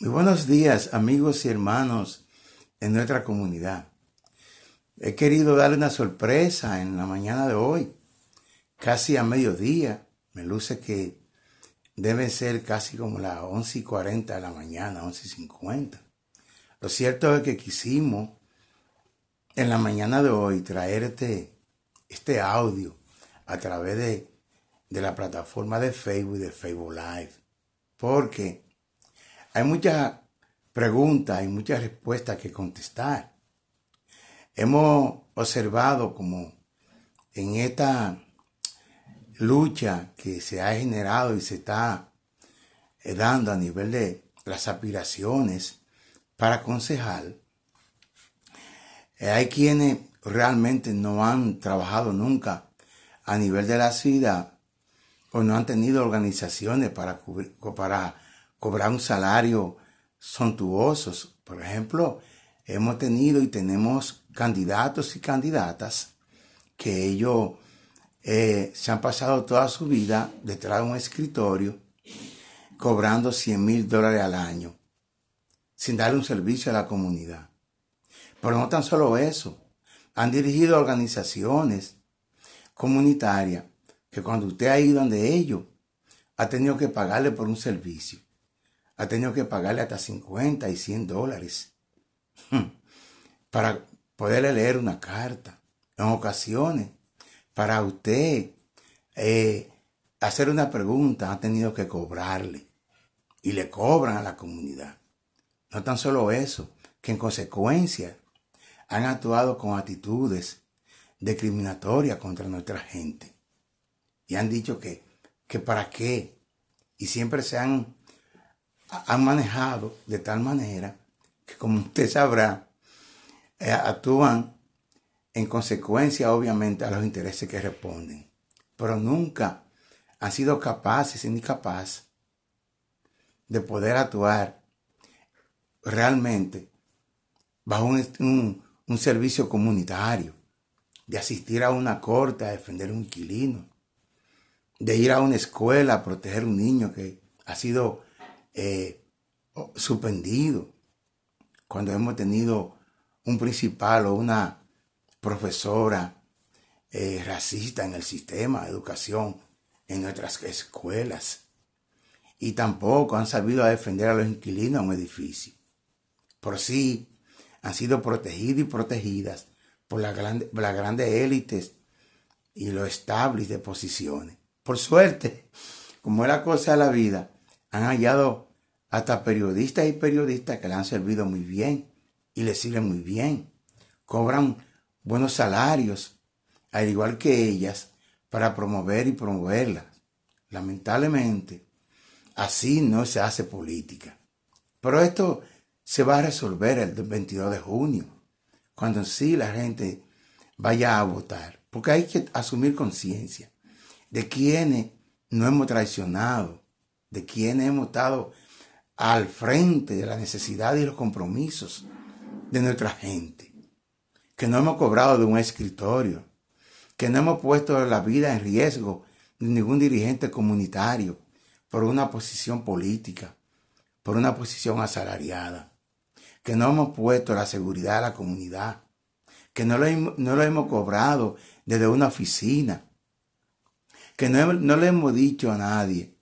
Muy buenos días amigos y hermanos en nuestra comunidad. He querido darle una sorpresa en la mañana de hoy. Casi a mediodía, me luce que debe ser casi como las 11 y 40 de la mañana, 11 y Lo cierto es que quisimos en la mañana de hoy traerte este audio a través de, de la plataforma de Facebook, de Facebook Live, porque hay muchas preguntas, y muchas respuestas que contestar. Hemos observado como en esta lucha que se ha generado y se está eh, dando a nivel de las aspiraciones para concejal, eh, hay quienes realmente no han trabajado nunca a nivel de la ciudad o no han tenido organizaciones para, cubrir, para cobrar un salario suntuoso. Por ejemplo, hemos tenido y tenemos candidatos y candidatas que ellos eh, se han pasado toda su vida detrás de un escritorio cobrando 100 mil dólares al año sin darle un servicio a la comunidad. Pero no tan solo eso, han dirigido organizaciones comunitarias que cuando usted ha ido donde ellos, ha tenido que pagarle por un servicio ha tenido que pagarle hasta 50 y 100 dólares para poderle leer una carta. En ocasiones, para usted eh, hacer una pregunta, ha tenido que cobrarle. Y le cobran a la comunidad. No tan solo eso, que en consecuencia han actuado con actitudes discriminatorias contra nuestra gente. Y han dicho que, que para qué. Y siempre se han han manejado de tal manera que, como usted sabrá, eh, actúan en consecuencia, obviamente, a los intereses que responden. Pero nunca han sido capaces ni capaces de poder actuar realmente bajo un, servicio comunitario, de asistir a una corte a defender un inquilino, de ir a una escuela a proteger un niño que ha sido eh, suspendido, cuando hemos tenido un principal o una profesora eh, racista en el sistema de educación, en nuestras escuelas, y tampoco han sabido defender a los inquilinos en un edificio. Por sí, han sido protegidos y protegidas por las grandes élites y los estables de posiciones. Por suerte, como es la cosa de la vida, han hallado hasta periodistas y periodistas que le han servido muy bien y le sirven muy bien. Cobran buenos salarios, al igual que ellas, para promover y promoverlas. Lamentablemente, así no se hace política. Pero esto se va a resolver el 22 de junio, cuando sí la gente vaya a votar, porque hay que asumir conciencia de quienes no hemos traicionado, de quienes hemos estado al frente de la necesidad y los compromisos de nuestra gente, que no hemos cobrado de un escritorio, que no hemos puesto la vida en riesgo de ningún dirigente comunitario por una posición política, por una posición asalariada, que no hemos puesto la seguridad de la comunidad, que no lo, hemos cobrado desde una oficina, que no le hemos dicho a nadie,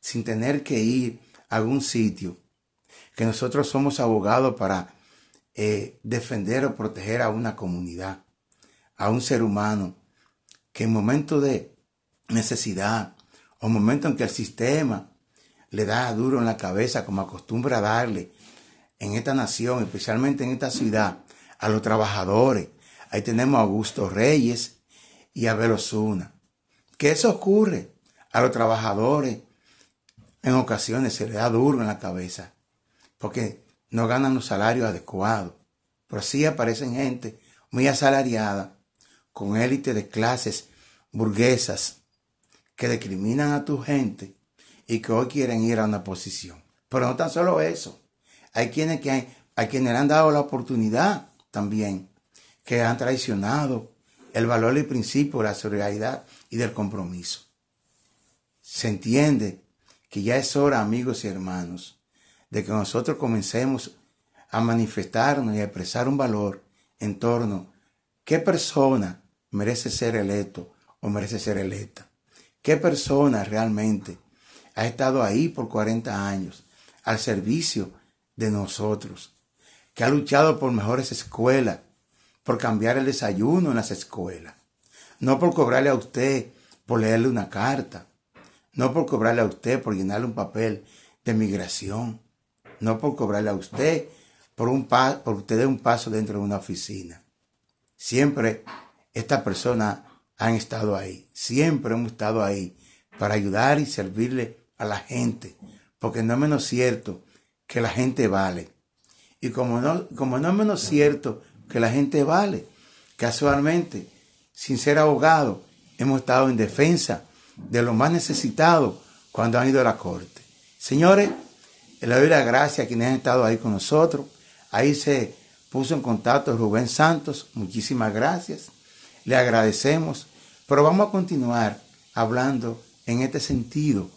sin tener que ir algún sitio, que nosotros somos abogados para eh, defender o proteger a una comunidad, a un ser humano, que en momento de necesidad o momento en que el sistema le da duro en la cabeza, como acostumbra darle en esta nación, especialmente en esta ciudad, a los trabajadores. Ahí tenemos a Augusto Reyes y a Velozuna ¿Qué eso ocurre? A los trabajadores, en ocasiones se le da duro en la cabeza porque no ganan los salarios adecuados. Pero sí aparecen gente muy asalariada, con élite de clases burguesas que discriminan a tu gente y que hoy quieren ir a una posición. Pero no tan solo eso. Hay quienes que hay, quienes le han dado la oportunidad también, que han traicionado el valor y principio de la solidaridad y del compromiso. Se entiende que ya es hora, amigos y hermanos, de que nosotros comencemos a manifestarnos y a expresar un valor en torno a qué persona merece ser electo o merece ser electa. ¿Qué persona realmente ha estado ahí por 40 años al servicio de nosotros? Que ha luchado por mejores escuelas, por cambiar el desayuno en las escuelas. No por cobrarle a usted por leerle una carta, no por cobrarle a usted por llenarle un papel de migración, no por cobrarle a usted por, un por usted de un paso dentro de una oficina. Siempre estas personas han estado ahí, siempre hemos estado ahí para ayudar y servirle a la gente, porque no es menos cierto que la gente vale. Y como no, como no es menos cierto que la gente vale, casualmente, sin ser abogado, hemos estado en defensa de los más necesitados cuando han ido a la corte. Señores, le doy la gracia a quienes han estado ahí con nosotros. Ahí se puso en contacto Rubén Santos. Muchísimas gracias. Le agradecemos. Pero vamos a continuar hablando en este sentido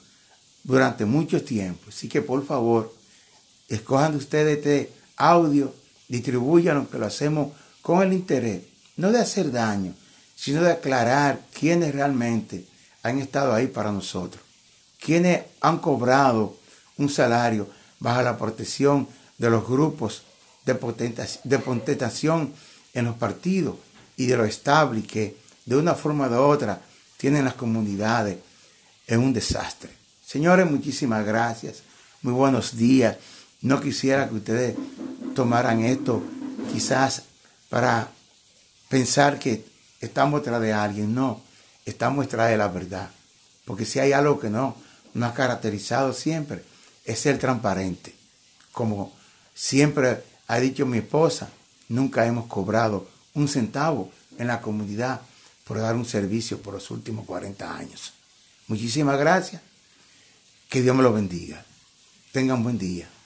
durante mucho tiempo. Así que por favor, escojan ustedes este audio, distribuyanlo, que lo hacemos con el interés, no de hacer daño, sino de aclarar quiénes realmente han estado ahí para nosotros, quienes han cobrado un salario bajo la protección de los grupos de potentación en los partidos y de los estables que de una forma u otra tienen las comunidades en un desastre. Señores, muchísimas gracias. Muy buenos días. No quisiera que ustedes tomaran esto quizás para pensar que estamos detrás de alguien. No, está muestra de la verdad. Porque si hay algo que no nos ha caracterizado siempre, es ser transparente. Como siempre ha dicho mi esposa, nunca hemos cobrado un centavo en la comunidad por dar un servicio por los últimos 40 años. Muchísimas gracias. Que Dios me lo bendiga. Tengan buen día.